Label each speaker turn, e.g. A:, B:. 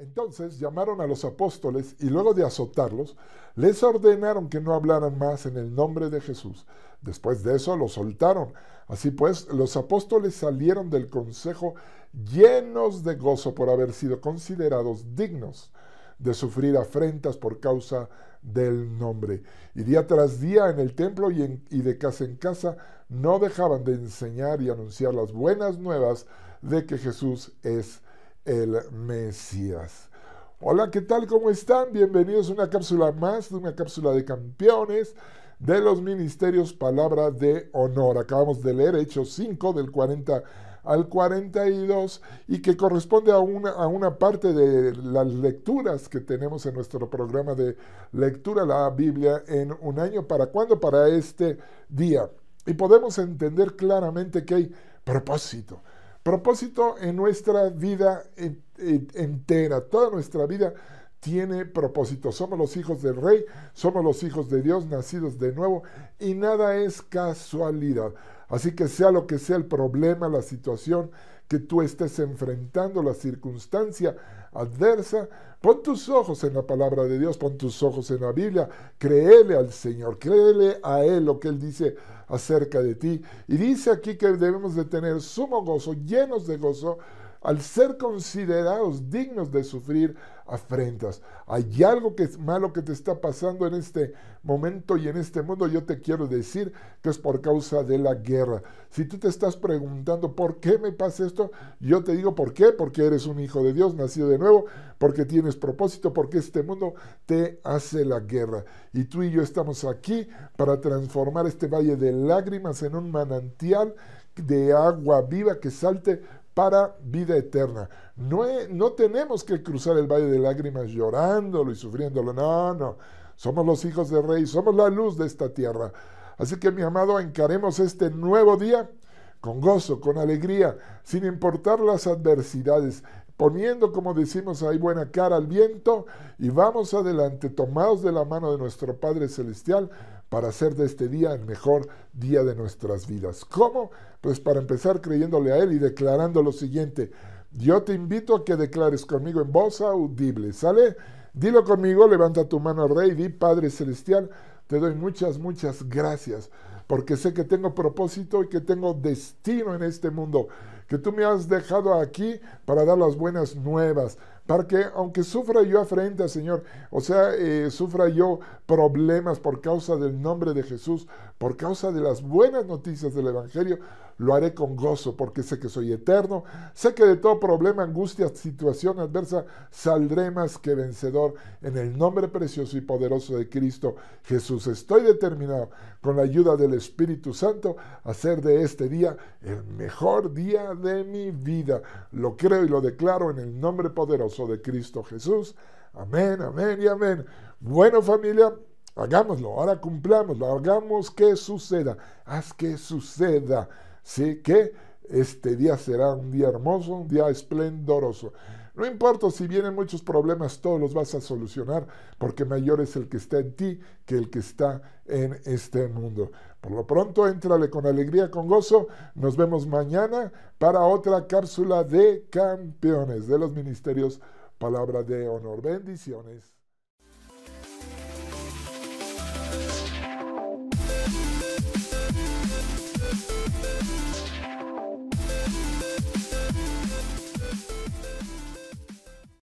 A: Entonces llamaron a los apóstoles y luego de azotarlos, les ordenaron que no hablaran más en el nombre de Jesús. Después de eso los soltaron. Así pues, los apóstoles salieron del consejo llenos de gozo por haber sido considerados dignos de sufrir afrentas por causa del nombre. Y día tras día en el templo y, de casa en casa no dejaban de enseñar y anunciar las buenas nuevas de que Jesús es el Mesías. Hola, ¿qué tal? ¿Cómo están? Bienvenidos a una cápsula más, de una cápsula de campeones de los ministerios Palabra de Honor. Acabamos de leer Hechos 5 del 40 al 42 y que corresponde a una, parte de las lecturas que tenemos en nuestro programa de lectura la Biblia en un año. ¿Para cuándo? Para este día. Y podemos entender claramente que hay propósito, Propósito en nuestra vida entera, toda nuestra vida tiene propósito. Somos los hijos del rey, somos los hijos de Dios, nacidos de nuevo, y nada es casualidad. Así que sea lo que sea el problema, la situación que tú estés enfrentando, la circunstancia adversa, pon tus ojos en la palabra de Dios, pon tus ojos en la Biblia, créele al Señor, créele a Él lo que Él dice acerca de ti. Y dice aquí que debemos de tener sumo gozo, llenos de gozo, al ser considerados dignos de sufrir afrentas. Hay algo que es malo que te está pasando en este momento y en este mundo. Yo te quiero decir que es por causa de la guerra. Si tú te estás preguntando por qué me pasa esto, yo te digo por qué. Porque eres un hijo de Dios, nacido de nuevo, porque tienes propósito, porque este mundo te hace la guerra. Y tú y yo estamos aquí para transformar este valle de lágrimas en un manantial de agua viva que salte para vida eterna. No, no tenemos que cruzar el valle de lágrimas llorándolo y sufriéndolo, no, no. Somos los hijos del rey, somos la luz de esta tierra. Así que mi amado, encaremos este nuevo día con gozo, con alegría, sin importar las adversidades, poniendo, como decimos ahí, buena cara al viento y vamos adelante, tomados de la mano de nuestro Padre Celestial para hacer de este día el mejor día de nuestras vidas. ¿Cómo? Pues para empezar creyéndole a Él y declarando lo siguiente. Yo te invito a que declares conmigo en voz audible, ¿sale? Dilo conmigo, levanta tu mano Rey, di Padre Celestial, te doy muchas, muchas gracias porque sé que tengo propósito y que tengo destino en este mundo, que tú me has dejado aquí para dar las buenas nuevas, para que aunque sufra yo afrenta, Señor, o sea, eh, sufra yo problemas por causa del nombre de Jesús, por causa de las buenas noticias del Evangelio, lo haré con gozo, porque sé que soy eterno, sé que de todo problema, angustia, situación adversa, saldré más que vencedor en el nombre precioso y poderoso de Cristo Jesús. Estoy determinado, con la ayuda del Espíritu Santo, a hacer de este día el mejor día de mi vida. Lo creo y lo declaro en el nombre poderoso de Cristo Jesús. Amén, amén y amén. Bueno familia, hagámoslo, ahora cumplámoslo, hagamos que suceda, haz que suceda, ¿sí? Que este día será un día hermoso, un día esplendoroso. No importa si vienen muchos problemas, todos los vas a solucionar, porque mayor es el que está en ti que el que está en este mundo. Por lo pronto, entrale con alegría, con gozo. Nos vemos mañana para otra cápsula de campeones de los ministerios. Palabra de honor. Bendiciones.